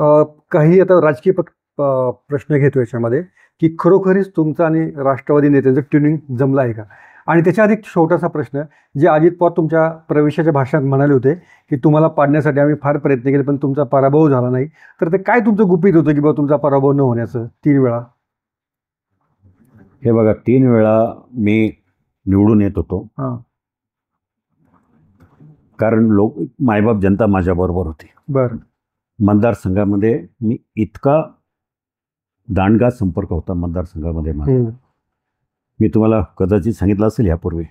काही आता राजकीय प्रश्न घेतो याच्यामध्ये की खरोखरीच तुमचं आणि राष्ट्रवादी नेत्यांचं ट्युनिंग जमलं आहे का आणि त्याच्या अधिक छोटासा प्रश्न जे अजित पवार तुमच्या प्रवेशाच्या भाषणात म्हणाले होते की तुम्हाला पाडण्यासाठी आम्ही फार प्रयत्न केले पण तुमचा पराभव झाला नाही तर ते काय तुमचं गुपित होतं की बाबा तुमचा पराभव न होण्याचं तीन वेळा हे बघा तीन वेळा मी निवडून येत होतो कारण लोक मायबाप जनता माझ्याबरोबर होती बरं मतदारसंघामध्ये मी इतका दांडगा संपर्क होता मतदारसंघामध्ये माझा मी तुम्हाला कदाचित सांगितलं असेल यापूर्वी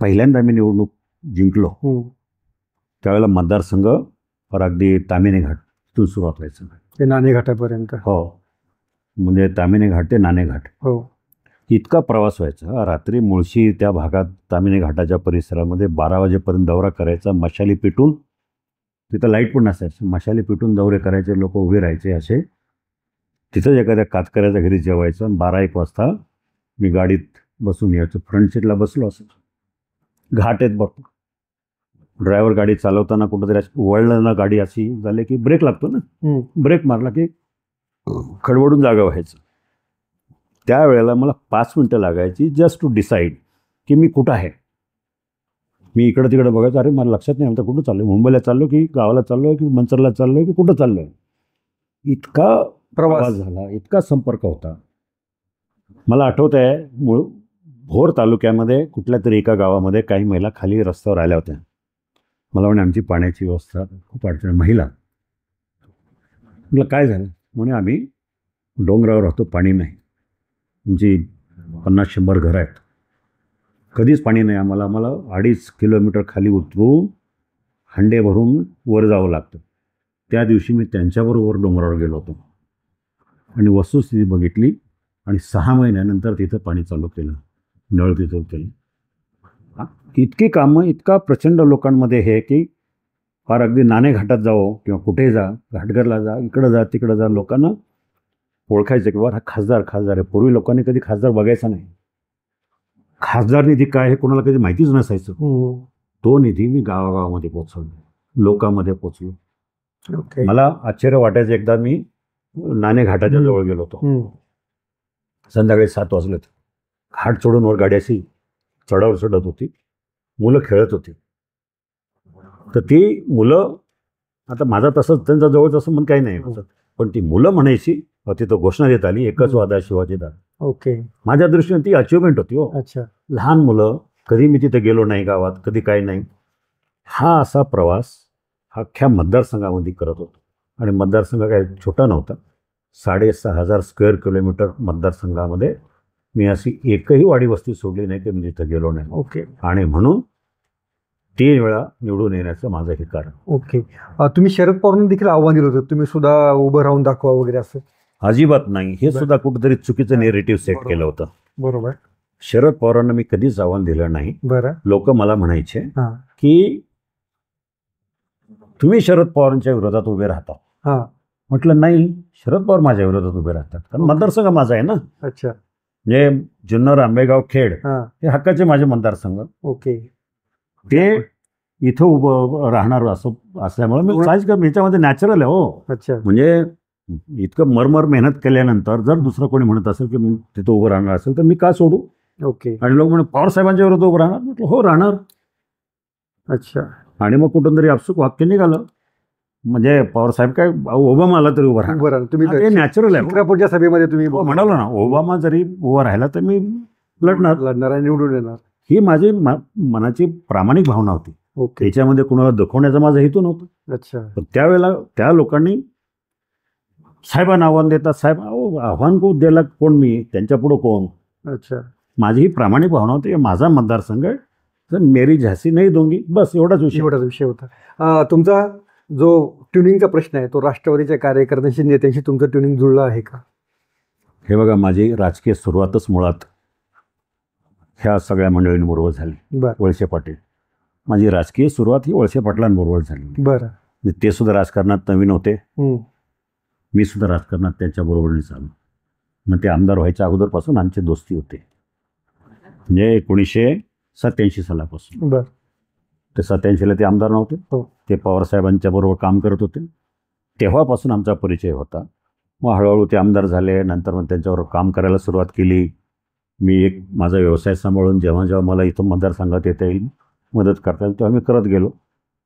पहिल्यांदा मी निवडणूक जिंकलो त्यावेळेला मतदारसंघ अगदी तामिने घाट तिथून सुरुवात व्हायचं ते नाणेघाटापर्यंत हो म्हणजे तामिने घाट ते नाणेघाट हो इतका प्रवास व्हायचा रात्री मुळशी त्या भागात तामिने घाटाच्या परिसरामध्ये बारा वाजेपर्यंत दौरा करायचा मशाली पेटून तिथं लाईट पण नसायचं मशाले पिटून दौरे करायचे लोक उभे राहायचे असे तिथंच एखाद्या कातकऱ्याच्या घरी जेवायचं आणि बारा एक वाजता मी गाडीत बसून यायचो फ्रंट सीटला बसलो असं घाट आहेत भरपूर ड्रायव्हर गाडी चालवताना कुठंतरी असं वळलं ना गाडी अशी झाली की ब्रेक लागतो ना ब्रेक मारला की खडबडून जागा व्हायचं त्यावेळेला मला पाच मिनटं लागायची जस्ट टू डिसाईड की मी कुठं आहे मी इकडं तिकडं बघायचं अरे मला लक्षात नाही आमचं कुठं चाललो मुंबईला चाललो की गावाला चाललो की मंचरला चाललो की कुठं चाललो आहे इतका प्रवास झाला इतका संपर्क होता मला आठवत आहे मूळ भोर तालुक्यामध्ये कुठल्या तरी एका गावामध्ये काही महिला खाली रस्त्यावर आल्या होत्या मला म्हणे आमची पाण्याची व्यवस्था खूप अडचण महिला म्हटलं काय झालं म्हणे आम्ही डोंगरावर राहतो पाणी नाही आमची पन्नास शंभर घरं आहेत कधीच पाणी नाही आम्हाला आम्हाला अडीच किलोमीटर खाली उतरून हंडे भरून वर जावं लागतं त्या दिवशी मी त्यांच्याबरोबर डोंगरावर गेलो होतो आणि वस्तुस्थिती बघितली आणि सहा महिन्यानंतर तिथं पाणी चालू केलं नळ तिथं केलं इतकी कामं इतका प्रचंड लोकांमध्ये हे की फार अगदी नाणे घाटात जावो किंवा कुठे जा घाटघरला जा इकडं जा तिकडं जा लोकांना ओळखायचं की हा खासदार खासदार आहे पूर्वी लोकांनी कधी खासदार बघायचा नाही खासदार निधी काय हे कोणाला कधी माहितीच नसायचं हो. तो निधी मी गावागावामध्ये पोचवलो लोकांमध्ये पोचलो मला आश्चर्य वाटायचं एकदा मी नाणे घाटाच्या जवळ गेलो होतो संध्याकाळी सात वाजलेत घाट चढून वर गाड्याशी अशी चढावर चढत होती मुलं खेळत होती तर ती मुलं आता माझा तसंच त्यांचा जवळ तसं मन काही नाही हो. पण ती मुलं म्हणायची तिथं घोषणा देत आली एकच वादा शिवाजी दादा ओके माझ्या दृष्टीने ती अचिव्हमेंट होती हो अच्छा लहान मुलं कधी मी तिथे गेलो नाही गावात कधी काय नाही हा असा प्रवास अख्ख्या मतदारसंघामध्ये करत होतो आणि मतदारसंघ काय छोटा नव्हता साडेसहा हजार स्क्वेअर किलोमीटर मतदारसंघामध्ये मी अशी एकही वाडी वस्ती सोडली नाही की मी तिथं गेलो नाही ओके आणि म्हणून तीन वेळा निवडून येण्याचं माझं हे कारण ओके तुम्ही शरद पवारांना देखील आव्हान दिलं होतं तुम्ही सुद्धा उभं राहून दाखवा वगैरे असं अजिबात नाही हे सुद्धा कुठेतरी चुकीचं नेरेटिव्ह सेट केलं होतं बरोबर शरद पवारांना मी कधीच आव्हान दिलं नाही बरं लोक मला म्हणायचे की तुम्ही शरद पवारांच्या विरोधात उभे राहता म्हटलं नाही शरद पवार माझ्या विरोधात उभे राहतात कारण मतदारसंघ माझा आहे ना अच्छा म्हणजे जुन्नर आंबेगाव खेड हे हक्काचे माझे मतदारसंघ ओके ते इथं उभं राहणार असं असल्यामुळे मी काहीच याच्यामध्ये नॅचरल आहे हो अच्छा म्हणजे इतकं मरमर मेहनत केल्यानंतर जर दुसरं कोणी म्हणत असेल की तिथं उभं राहणार असेल तर मी का सोडू ओके आणि लोक म्हणून पवार साहेबांच्या विरोधात उभं राहणार म्हटलं हो राहणार अच्छा आणि मग कुठून तरी आपसुक वाक्य निघालं म्हणजे साहेब काय ओबामा आला तरी उभा राहणार तुम्ही नॅचरल आहे सभेमध्ये तुम्ही हो, म्हणालो ना ओबामा जरी उभा राहिला तर मी लढणार लढणार आणि निवडून येणार ही माझी मनाची प्रामाणिक भावना होती त्याच्यामध्ये कुणाला दुखवण्याचा माझा हेतू नव्हता अच्छा त्यावेळेला त्या लोकांनी साहेबांना आव्हान देतात साहेब आव्हान कोण द्यायला कोण मी त्यांच्यापुढं कोण अच्छा माझी ही प्रामाणिक भावना होती माझा मतदारसंघ तर मेरी झासी नाही दोंगी बस एवढाच विषय एवढाच विषय होता तुमचा जो ट्युनिंगचा प्रश्न आहे तो राष्ट्रवादीच्या कार्यकर्त्यांशी नेत्यांशी तुमचं ट्युनिंग जुळलं आहे का हे बघा माझी राजकीय सुरुवातच मुळात ह्या सगळ्या मंडळींबरोबर झाली वळसे पाटील माझी राजकीय सुरुवात ही वळसे पाटलांबरोबर झाली बरं ते सुद्धा राजकारणात नवीन होते मी सुद्धा राजकारणात त्यांच्याबरोबरीनेच चालू मग ते आमदार व्हायच्या अगोदरपासून आमचे दोस्ती होते म्हणजे एकोणीसशे सत्याऐंशी सालापासून बरं ते सत्याऐंशीला ते आमदार नव्हते हो. ते पवारसाहेबांच्या बरोबर काम करत होते तेव्हापासून आमचा परिचय होता मग हळूहळू ते आमदार झाले नंतर मग त्यांच्याबरोबर काम करायला सुरुवात केली मी एक माझा व्यवसाय सांभाळून जेव्हा जेव्हा मला इथं मतदारसंघात येता येईल मदत करता येईल तेव्हा मी करत गेलो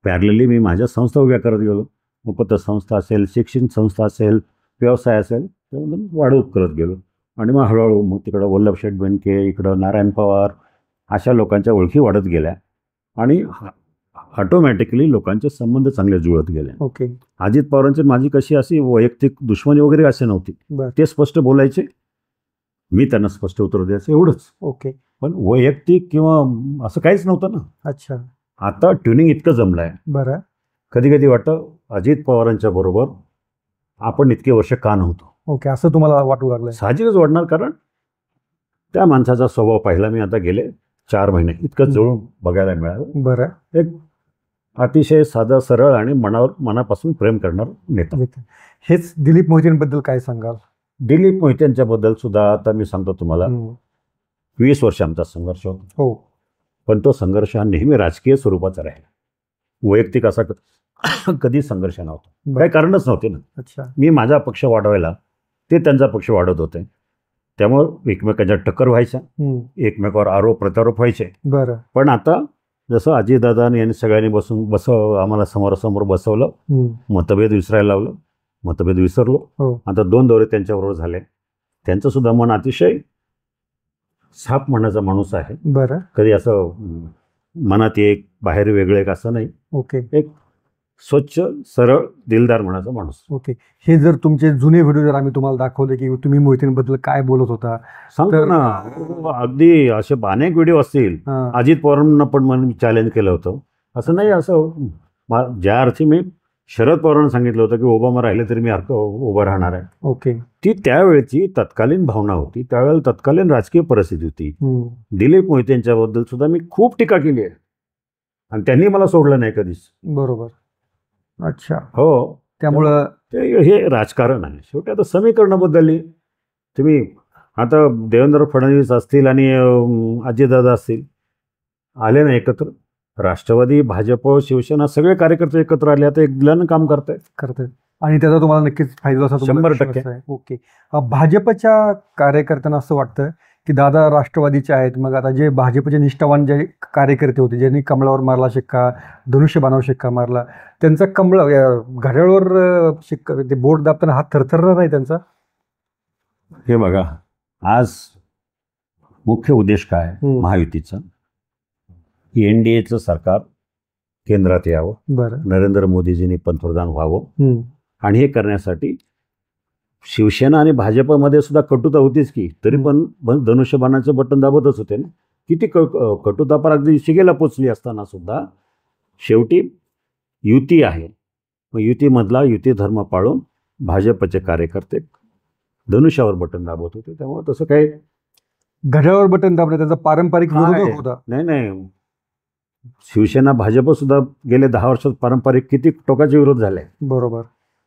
पॅरलेली मी माझ्या संस्था उभ्या करत गेलो उपत संस्था असेल शिक्षण संस्था असेल व्यवसाय असेल त्यामधून वाढवत करत गेलो आणि मग हळूहळू मग तिकडं वल्लभ शेठ बेनके इकडं नारायण पवार अशा लोकांच्या ओळखी वाढत गेल्या आणि ऑटोमॅटिकली लोकांचे संबंध चांगले जुळत गेले ओके अजित पवारांची माझी कशी अशी वैयक्तिक दुश्मनी वगैरे असे नव्हती ते स्पष्ट बोलायचे मी त्यांना स्पष्ट उत्तर द्यायचं एवढंच ओके पण वैयक्तिक किंवा असं काहीच नव्हतं ना अच्छा आता ट्युनिंग इतकं जमलंय बरं कधी कधी वाटतं अजित पवारांच्या बरोबर आपण इतके वर्ष का नव्हतो ओके असं तुम्हाला वाटू लागलं साहजिकच वाढणार कारण त्या माणसाचा स्वभाव पाहिला मी आता गेले चार महिने इतकं जवळ बघायला मिळालं बरं एक अतिशय साधा सरळ आणि मनावर मनापासून प्रेम करणार नेता हेच दिलीप मोहितेंबद्दल काय सांगाल दिलीप मोहितेंच्याबद्दल सुद्धा आता मी सांगतो तुम्हाला वीस वर्ष आमचा संघर्ष होता हो पण तो संघर्ष हा नेहमी राजकीय स्वरूपाचा राहिला वैयक्तिक असा कधी संघर्ष नव्हता काही कारणच नव्हते ना अच्छा मी माझा पक्ष वाढवायला ते त्यांचा पक्ष वाढवत होते त्यामुळे एकमेकांच्या टक्कर व्हायच्या एकमेकावर आरोप प्रत्यारोप व्हायचे बरं पण आता जसं अजितदादा यांनी सगळ्यांनी बसून बसव आम्हाला समोरासमोर बसवलं मतभेद विसरायला लावलं मतभेद विसरलो हो. आता दोन दौरे त्यांच्याबरोबर झाले त्यांचं सुद्धा मन अतिशय साप म्हणायचा माणूस आहे बरं कधी असं मनात एक बाहेर वेगळं एक असं नाही ओके एक स्वच्छ सरळ दिलदार म्हणाचा माणूस ओके हे जर तुमचे जुने व्हिडिओ जर आम्ही तुम्हाला दाखवले की तुम्ही मोहितींबद्दल काय बोलत होता सांगतो ना अगदी असे अनेक व्हिडिओ असतील अजित पवारांना पण मन चॅलेंज केलं होतं असं नाही असं ज्या अर्थी मी शरद पवारांना सांगितलं होतं की ओबामा राहिले तरी मी अर्थ राहणार आहे ओके ती त्यावेळची तत्कालीन भावना होती त्यावेळेला तत्कालीन राजकीय परिस्थिती होती दिलीप मोहिते यांच्याबद्दल सुद्धा मी खूप टीका केली आहे आणि त्यांनी मला सोडलं नाही कधीच बरोबर अच्छा हो त्यामुळं ते हे राजकारण आहे शेवटी आता समीकरणाबद्दल बदलली तुम्ही आता देवेंद्र फडणवीस असतील आणि अजितदादा असतील आले ना एकत्र राष्ट्रवादी भाजप शिवसेना सगळे कार्यकर्ते एकत्र आले आता एक ग्लन काम करतायत करतायत आणि त्याचा तुम्हाला नक्कीच फायदा असा शंभर टक्के ओके भाजपच्या कार्यकर्त्यांना असं वाटतं की दादा राष्ट्रवादीचे आहेत मग आता जे भाजपचे निष्ठावान जे कार्यकर्ते होते ज्यांनी कमळावर मारला शिक्का धनुष्य धनुष्यबाणावर शिक्का मारला त्यांचा कमळ घड्याळवर शिक्का ते बोट दाबताना हात थरथर नाही त्यांचा हे बघा आज मुख्य उद्देश काय महायुतीचा एन डी एचं सरकार केंद्रात यावं नरेंद्र मोदीजींनी पंतप्रधान व्हावं आणि हे करण्यासाठी शिवसेना आणि भाजपमध्ये सुद्धा कटुता होतीच की तरी पण धनुष्यबाणाचं बटन दाबतच होते ना किती कटुता पण अगदी शिगेला पोचली असताना सुद्धा शेवटी युती आहे मग युतीमधला युती धर्म पाळून भाजपचे कार्यकर्ते धनुष्यावर बटन दाबत होते त्यामुळे तसं काही घड्यावर बटन दाबणे त्याचा पारंपरिक होता नाही नाही शिवसेना भाजप सुद्धा गेले दहा वर्षात पारंपरिक किती टोकाचे विरोध झाले बरोबर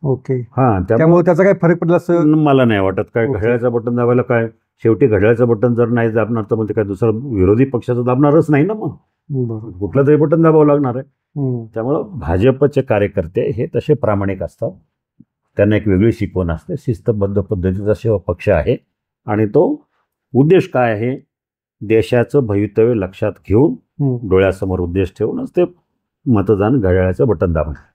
ओके हा त्यामुळे त्याचा काय फरक पडला असं मला नाही वाटत काय घड्याळचं बटन दाबायला काय शेवटी घड्याळाचं बटन जर नाही दाबणार तर म्हणजे काय दुसरं विरोधी पक्षाचं दाबणारच नाही ना मग कुठलं तरी बटन दाबावं लागणार आहे त्यामुळे त्यामुळं भाजपचे कार्यकर्ते हे तसे प्रामाणिक असतात त्यांना एक वेगळी शिकवण असते शिस्तबद्ध पद्धतीचा सेवा पक्ष आहे आणि तो उद्देश काय आहे देशाचं भवितव्य लक्षात घेऊन डोळ्यासमोर उद्देश ठेवूनच ते मतदान घड्याळाचं बटन दाबणार